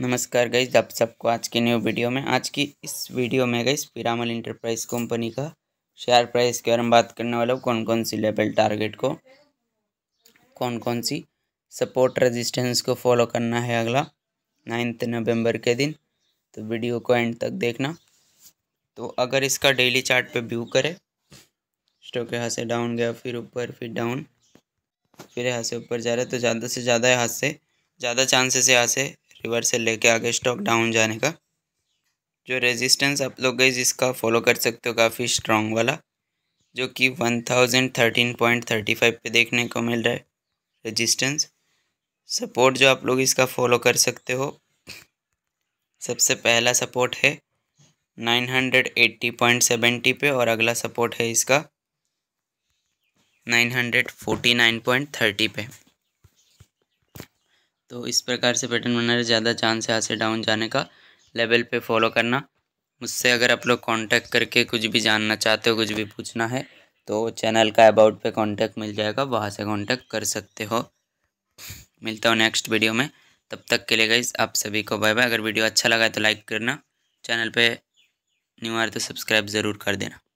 नमस्कार गईज आप सबको आज की न्यू वीडियो में आज की इस वीडियो में गई पिरामल इंटरप्राइज कंपनी का शेयर प्राइस के बारे में बात करने वाला हूँ कौन कौन सी लेवल टारगेट को कौन कौन सी सपोर्ट रेजिस्टेंस को फॉलो करना है अगला नाइन्थ नवंबर के दिन तो वीडियो को एंड तक देखना तो अगर इसका डेली चार्ट पे व्यू करें स्टॉक यहाँ से डाउन गया फिर ऊपर फिर डाउन फिर यहाँ से ऊपर जा रहा है तो ज़्यादा से ज़्यादा यहाँ से ज़्यादा चांसेस यहाँ से रिवर्सल लेके आगे स्टॉक डाउन जाने का जो रेजिस्टेंस आप लोग गई जिसका फॉलो कर सकते हो काफ़ी स्ट्रॉन्ग वाला जो कि one thousand thirteen point thirty five पे देखने को मिल रहा है रेजिस्टेंस सपोर्ट जो आप लोग इसका फॉलो कर सकते हो सबसे पहला सपोर्ट है nine hundred eighty point seventy पे और अगला सपोर्ट है इसका nine hundred forty nine point thirty पे तो इस प्रकार से पैटर्न बनाने ज़्यादा चांस है यहाँ से डाउन जाने का लेवल पे फॉलो करना मुझसे अगर आप लोग कांटेक्ट करके कुछ भी जानना चाहते हो कुछ भी पूछना है तो चैनल का अबाउट पे कांटेक्ट मिल जाएगा वहाँ से कांटेक्ट कर सकते हो मिलता हूँ नेक्स्ट वीडियो में तब तक के लिए गाइज आप सभी को बाय बाय अगर वीडियो अच्छा लगा तो लाइक करना चैनल पर न्यू आर तो सब्सक्राइब ज़रूर कर देना